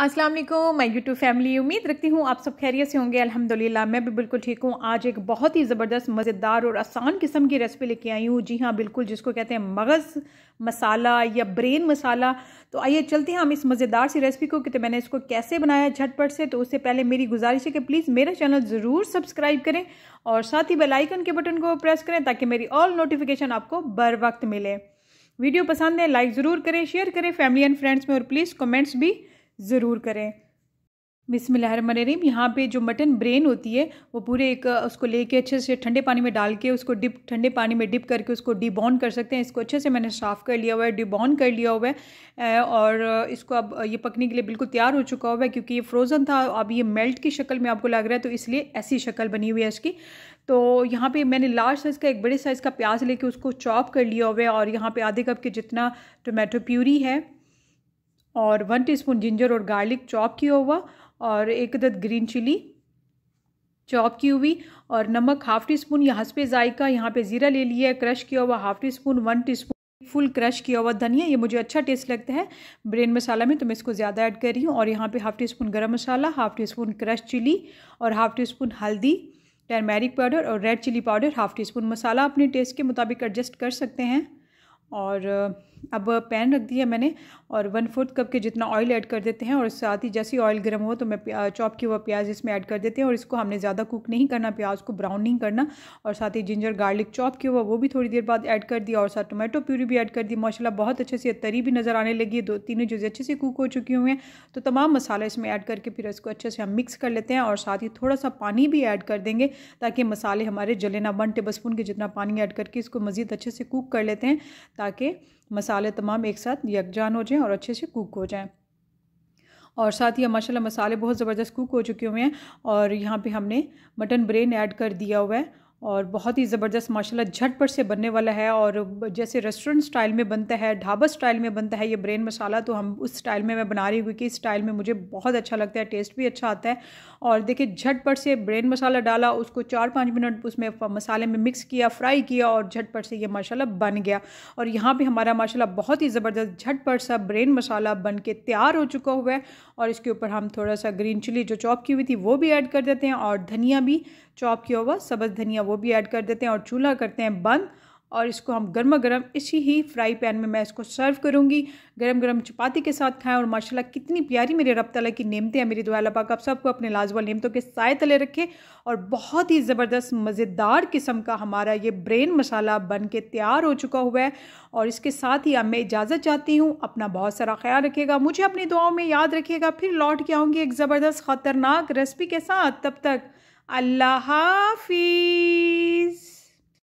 अस्सलाम वालेकुम मैं यूट्यूब फैमिली उम्मीद रखती हूँ आप सब खैरियत से होंगे अल्हम्दुलिल्लाह मैं भी बिल्कुल ठीक हूँ आज एक बहुत ही ज़बरदस्त मज़ेदार और आसान किस्म की रेसिपी लेके आई हूँ जी हाँ बिल्कुल जिसको कहते हैं मगज़ मसाला या ब्रेन मसाला तो आइए चलते हैं हम इस मज़ेदार सी रेसिपी को कि तो मैंने इसको कैसे बनाया झटपट से तो उससे पहले मेरी गुजारिश है कि प्लीज़ मेरा चैनल ज़रूर सब्सक्राइब करें और साथ ही बेलाइकन के बटन को प्रेस करें ताकि मेरी ऑल नोटिफिकेशन आपको बर वक्त मिले वीडियो पसंद है लाइक ज़रूर करें शेयर करें फैमिली एंड फ्रेंड्स में और प्लीज़ कमेंट्स भी ज़रूर करें रिम यहाँ पे जो मटन ब्रेन होती है वो पूरे एक उसको लेके अच्छे से ठंडे पानी में डाल के उसको डिप ठंडे पानी में डिप करके उसको डिबॉन कर सकते हैं इसको अच्छे से मैंने साफ़ कर लिया हुआ है डिबॉन कर लिया हुआ है और इसको अब ये पकने के लिए बिल्कुल तैयार हो चुका हुआ है क्योंकि ये फ्रोज़न था अब ये मेल्ट की शक्ल में आपको लग रहा है तो इसलिए ऐसी शक्ल बनी हुई है इसकी तो यहाँ पे मैंने लार्ज साइज़ का एक बड़े साइज़ का प्याज लेके उसको चॉप कर लिया हुआ है और यहाँ पर आधे कप के जितना टोमेटो प्यूरी है और वन टीस्पून जिंजर और गार्लिक चॉप किया हुआ और एक अदद ग्रीन चिली चॉप की हुई और नमक हाफ़ टी स्पून यहाँ पे जायका यहाँ पे ज़ीरा ले लिया है क्रश किया हुआ half teaspoon one teaspoon full crush किया हुआ धनिया ये मुझे अच्छा टेस्ट लगता है ब्रेन मसाला में तो मैं इसको ज़्यादा ऐड कर रही हूँ और यहाँ पे half teaspoon garam masala half teaspoon crush chili और हाफ़ टी स्पून हल्दी टर्मेरिक पाउडर और red chili powder half teaspoon masala अपने टेस्ट के मुताबिक एडजस्ट कर सकते हैं और अब पैन रख दिया मैंने और वन फोर्थ कप के जितना ऑयल ऐड कर देते हैं और साथ ही जैसे ऑयल गर्म हो तो मैं चॉप किया हुआ प्याज इसमें ऐड कर देते हैं और इसको हमने ज़्यादा कुक नहीं करना प्याज को ब्राउन नहीं करना और साथ ही जिंजर गार्लिक चॉप किया हुआ वो भी थोड़ी देर बाद ऐड कर दिया और साथ टोमेटो प्यूरी भी ऐड कर दी माशाला बहुत अच्छे से तरी भी नज़र आने लगी है दो तीनों चीज़ें अच्छे से कुक हो चुकी हुई हैं तो तमाम मसाला इसमें ऐड करके फिर इसको अच्छे से हम मिक्स कर लेते हैं और साथ ही थोड़ा सा पानी भी ऐड कर देंगे ताकि मसाले हमारे जले ना वन टेबल स्पून के जितना पानी ऐड करके इसको मज़ीद अच्छे से कुक कर लेते हैं ताकि मसाले तमाम एक साथ यकजान हो जाएँ और अच्छे से कुक हो जाएँ और साथ ही माशाल्लाह मसाले बहुत ज़बरदस्त कुक हो चुके हुए हैं और यहाँ पे हमने मटन ब्रेन ऐड कर दिया हुआ है और बहुत ही ज़बरदस्त माशाल्लाह झटपट से बनने वाला है और जैसे रेस्टोरेंट स्टाइल में बनता है ढाबा स्टाइल में बनता है ये ब्रेन मसाला तो हम उस स्टाइल में मैं बना रही हूँ क्योंकि इस स्टाइल में मुझे बहुत अच्छा लगता है टेस्ट भी अच्छा आता है और देखिए झटपट से ब्रेन मसाला डाला उसको चार पाँच मिनट उसमें मसाले में मिक्स किया फ्राई किया और झटपट से ये माशाला बन गया और यहाँ पर हमारा माशाला बहुत ही ज़बरदस्त झटपट सा ब्रेन मसाला बन के तैयार हो चुका हुआ है और इसके ऊपर हम थोड़ा सा ग्रीन चिली जो चॉप की हुई थी वो भी ऐड कर देते हैं और धनिया भी चॉप किया हुआ सब्ज़ धनिया वो भी ऐड कर देते हैं और चूल्हा करते हैं बंद और इसको हम गर्मा गर्म इसी ही फ्राई पैन में मैं इसको सर्व करूँगी गरम गरम चपाती के साथ खाएं और माशाल्लाह कितनी प्यारी मेरे रब तला की नेमतें हैं मेरी दुआ पाक आप सबको अपने लाजवाल नेमतों के साय तले रखे और बहुत ही ज़बरदस्त मज़ेदार किस्म का हमारा ये ब्रेन मसाला बन के तैयार हो चुका हुआ है और इसके साथ ही अब मैं इजाज़त चाहती हूँ अपना बहुत सारा ख्याल रखिएगा मुझे अपनी दुआओं में याद रखिएगा फिर लौट के आऊँगी एक ज़बरदस्त ख़तरनाक रेसिपी के साथ तब तक अल्लाह हाफिज़